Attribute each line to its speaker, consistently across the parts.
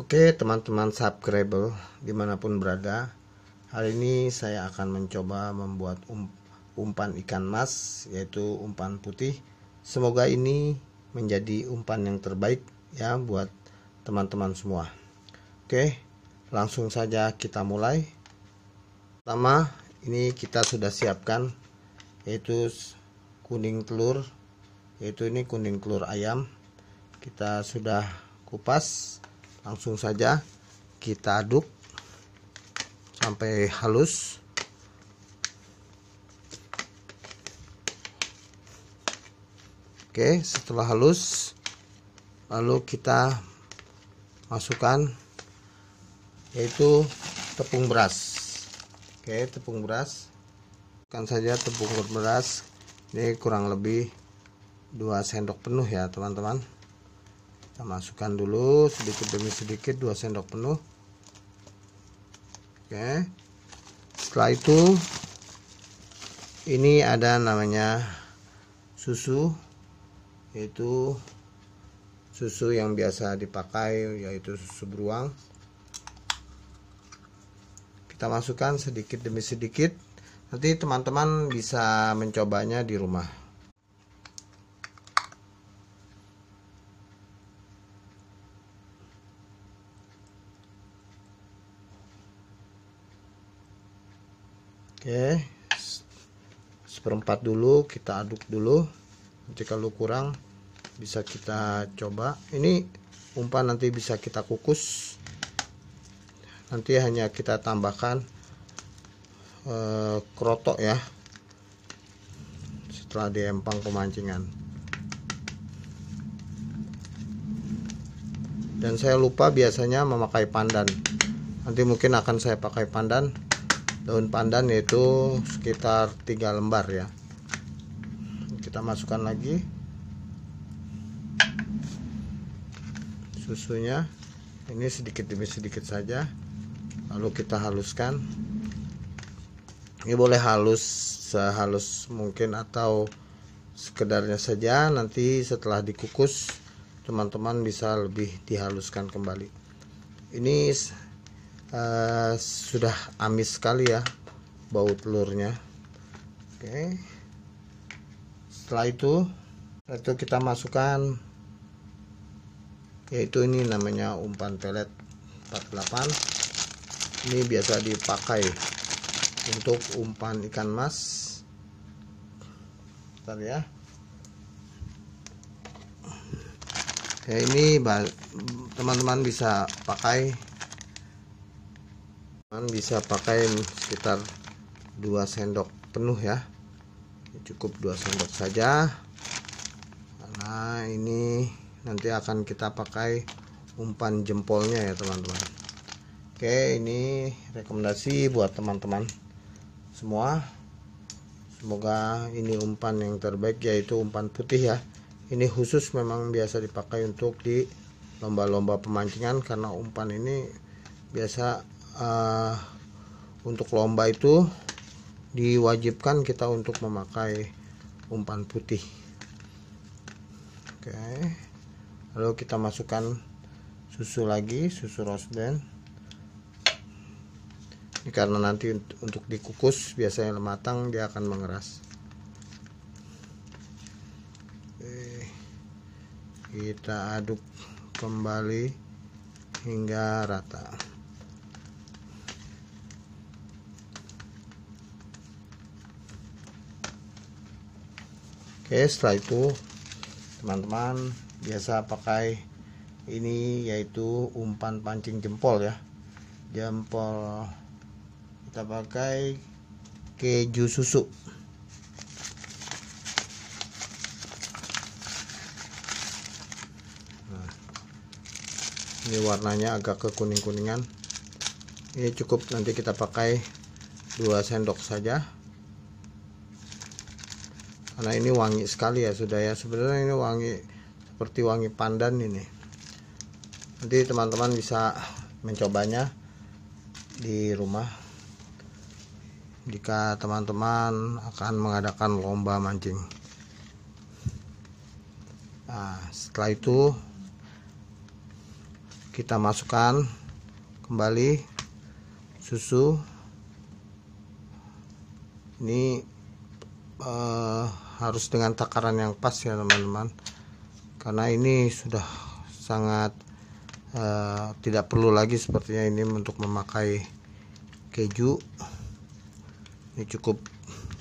Speaker 1: Oke teman-teman subscriber dimanapun berada Hari ini saya akan mencoba membuat um, umpan ikan mas yaitu umpan putih Semoga ini menjadi umpan yang terbaik ya buat teman-teman semua Oke langsung saja kita mulai Pertama ini kita sudah siapkan yaitu kuning telur yaitu ini kuning telur ayam kita sudah kupas langsung saja kita aduk sampai halus oke setelah halus lalu kita masukkan yaitu tepung beras oke tepung beras kan saja tepung beras ini kurang lebih 2 sendok penuh ya teman-teman kita masukkan dulu sedikit demi sedikit 2 sendok penuh oke setelah itu ini ada namanya susu yaitu susu yang biasa dipakai yaitu susu beruang kita masukkan sedikit demi sedikit nanti teman-teman bisa mencobanya di rumah oke seperempat dulu kita aduk dulu nanti kalau kurang bisa kita coba ini umpan nanti bisa kita kukus nanti hanya kita tambahkan e, eh, krotok ya setelah diempang pemancingan dan saya lupa biasanya memakai pandan nanti mungkin akan saya pakai pandan daun pandan yaitu sekitar tiga lembar ya kita masukkan lagi susunya ini sedikit demi sedikit saja lalu kita haluskan ini boleh halus sehalus mungkin atau sekedarnya saja nanti setelah dikukus teman-teman bisa lebih dihaluskan kembali ini uh, sudah amis sekali ya bau telurnya oke okay. setelah itu setelah itu kita masukkan yaitu ini namanya umpan pelet 48 ini biasa dipakai untuk umpan ikan mas bentar ya ya ini teman-teman bisa pakai teman bisa pakai sekitar 2 sendok penuh ya cukup 2 sendok saja karena ini nanti akan kita pakai umpan jempolnya ya teman-teman Oke ini rekomendasi buat teman-teman semua semoga ini umpan yang terbaik yaitu umpan putih ya ini khusus memang biasa dipakai untuk di lomba-lomba pemancingan karena umpan ini biasa uh, untuk lomba itu diwajibkan kita untuk memakai umpan putih oke okay. lalu kita masukkan susu lagi susu rosden ini karena nanti untuk dikukus biasanya matang dia akan mengeras kita aduk kembali hingga rata oke setelah itu teman-teman biasa pakai ini yaitu umpan pancing jempol ya jempol kita pakai keju susu nah, ini warnanya agak kekuning-kuningan ini cukup nanti kita pakai dua sendok saja karena ini wangi sekali ya sudah ya sebenarnya ini wangi seperti wangi pandan ini nanti teman-teman bisa mencobanya di rumah jika teman-teman akan mengadakan lomba mancing nah, setelah itu kita masukkan kembali susu ini eh, harus dengan takaran yang pas ya teman-teman karena ini sudah sangat uh, tidak perlu lagi sepertinya ini untuk memakai keju ini cukup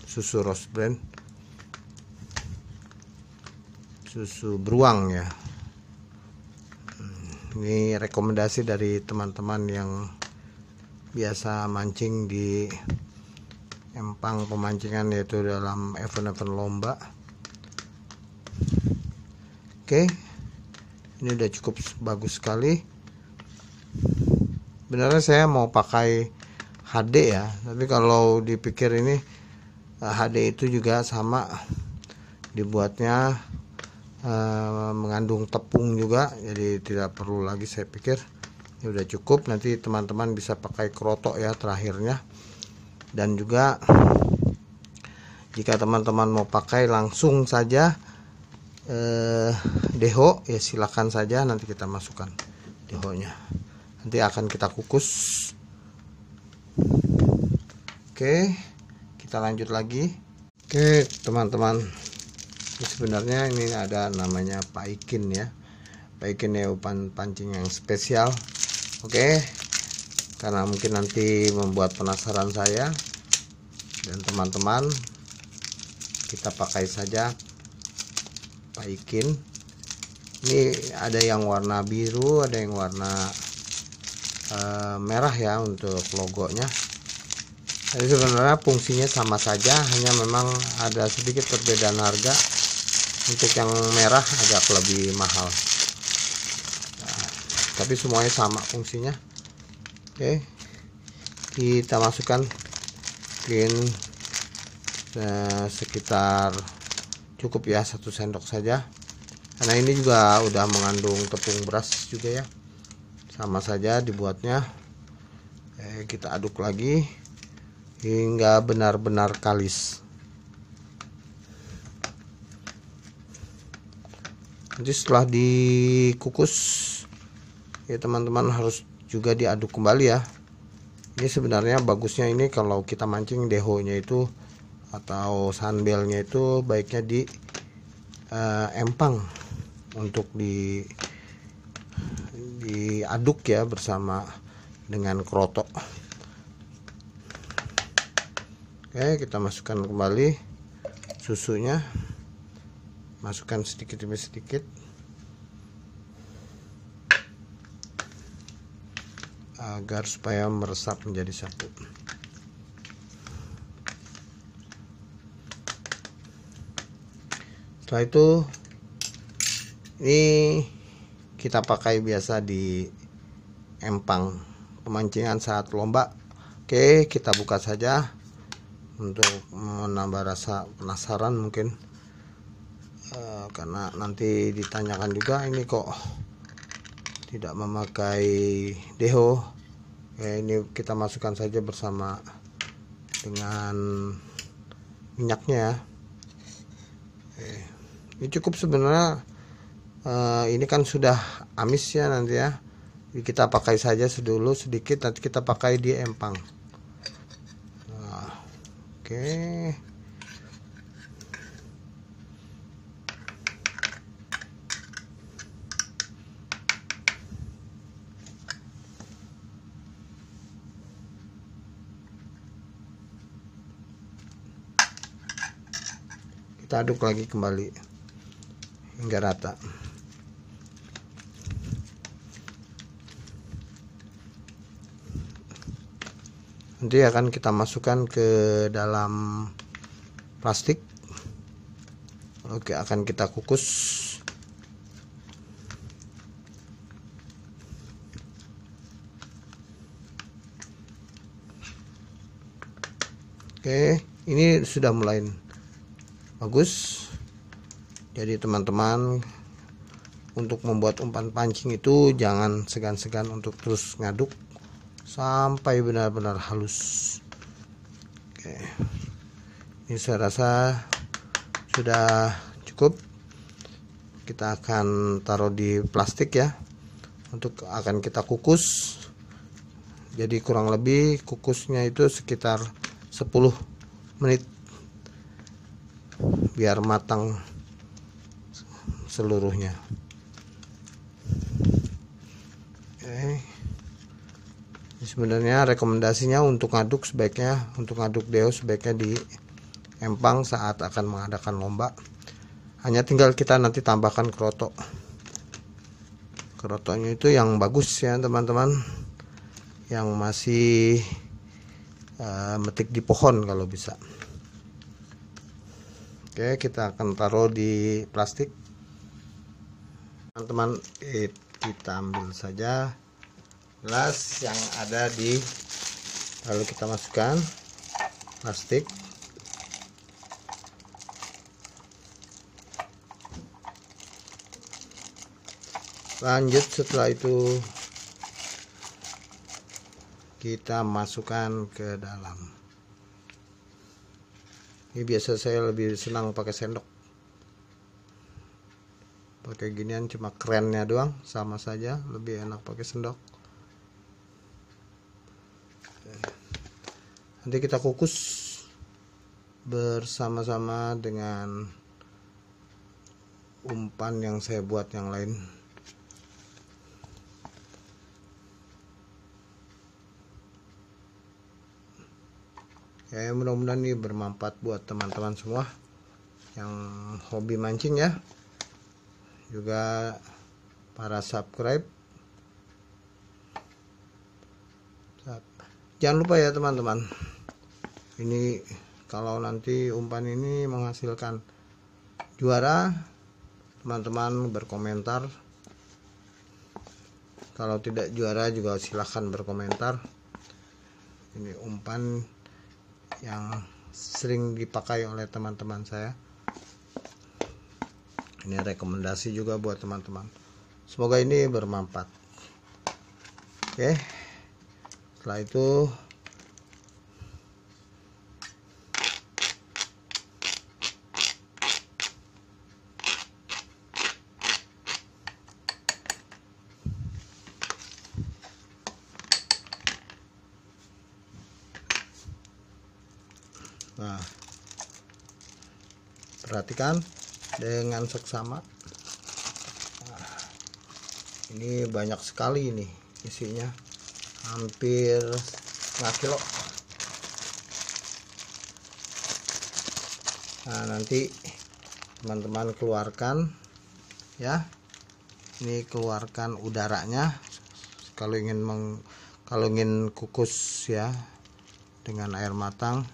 Speaker 1: susu rose brand susu beruang ya hmm, ini rekomendasi dari teman-teman yang biasa mancing di empang pemancingan yaitu dalam event-event lomba oke ini udah cukup bagus sekali benar saya mau pakai HD ya tapi kalau dipikir ini HD eh, itu juga sama dibuatnya eh, mengandung tepung juga jadi tidak perlu lagi saya pikir ini udah cukup nanti teman-teman bisa pakai kerotok ya terakhirnya dan juga jika teman-teman mau pakai langsung saja eh, deho ya silakan saja nanti kita masukkan dehonya nanti akan kita kukus oke kita lanjut lagi oke teman-teman sebenarnya ini ada namanya paikin ya paikin ya pancing yang spesial oke karena mungkin nanti membuat penasaran saya dan teman-teman kita pakai saja paikin ini ada yang warna biru ada yang warna e, merah ya untuk logonya jadi sebenarnya fungsinya sama saja hanya memang ada sedikit perbedaan harga untuk yang merah agak lebih mahal nah, tapi semuanya sama fungsinya oke kita masukkan pin eh, sekitar cukup ya satu sendok saja karena ini juga udah mengandung tepung beras juga ya sama saja dibuatnya eh, kita aduk lagi hingga benar-benar kalis nanti setelah dikukus ya teman-teman harus juga diaduk kembali ya ini sebenarnya bagusnya ini kalau kita mancing dehonya itu atau nya itu baiknya di uh, empang untuk di diaduk ya bersama dengan kroto oke kita masukkan kembali susunya masukkan sedikit demi sedikit agar supaya meresap menjadi satu setelah itu ini kita pakai biasa di empang pemancingan saat lomba oke kita buka saja untuk menambah rasa penasaran mungkin e, karena nanti ditanyakan juga ini kok tidak memakai deho ya ini kita masukkan saja bersama dengan minyaknya ya eh, ini cukup sebenarnya eh, ini kan sudah amis ya nanti ya Jadi kita pakai saja dulu sedikit nanti kita pakai di empang nah, oke okay. kita aduk lagi kembali hingga rata nanti akan kita masukkan ke dalam plastik oke akan kita kukus oke ini sudah mulai bagus jadi teman-teman untuk membuat umpan pancing itu jangan segan-segan untuk terus ngaduk sampai benar-benar halus oke ini saya rasa sudah cukup kita akan taruh di plastik ya untuk akan kita kukus jadi kurang lebih kukusnya itu sekitar 10 menit biar matang seluruhnya Oke. sebenarnya rekomendasinya untuk aduk sebaiknya untuk aduk deo sebaiknya di empang saat akan mengadakan lomba hanya tinggal kita nanti tambahkan kerotok kerotonya itu yang bagus ya teman-teman yang masih uh, metik di pohon kalau bisa oke kita akan taruh di plastik teman-teman kita ambil saja gelas yang ada di lalu kita masukkan plastik lanjut setelah itu kita masukkan ke dalam ini biasa saya lebih senang pakai sendok pakai ginian cuma kerennya doang sama saja lebih enak pakai sendok nanti kita kukus bersama-sama dengan umpan yang saya buat yang lain Ya, ya mudah-mudahan ini bermanfaat buat teman-teman semua yang hobi mancing ya juga para subscribe jangan lupa ya teman-teman ini kalau nanti umpan ini menghasilkan juara teman-teman berkomentar kalau tidak juara juga silahkan berkomentar ini umpan yang sering dipakai oleh teman-teman saya ini rekomendasi juga buat teman-teman semoga ini bermanfaat oke setelah itu nah perhatikan dengan seksama nah, ini banyak sekali ini isinya hampir setengah kilo nah nanti teman-teman keluarkan ya ini keluarkan udaranya kalau ingin meng, kalau ingin kukus ya dengan air matang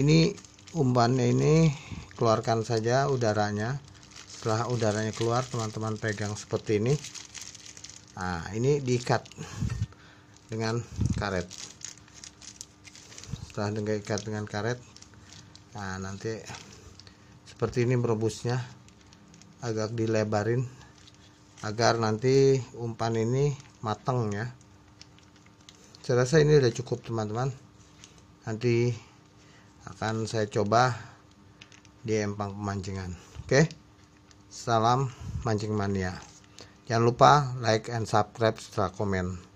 Speaker 1: ini umpan ini keluarkan saja udaranya setelah udaranya keluar teman-teman pegang seperti ini nah ini diikat dengan karet setelah diikat dengan karet nah nanti seperti ini merebusnya agak dilebarin agar nanti umpan ini matang ya saya rasa ini udah cukup teman-teman nanti akan saya coba di empang pemancingan oke salam mancing mania jangan lupa like and subscribe serta komen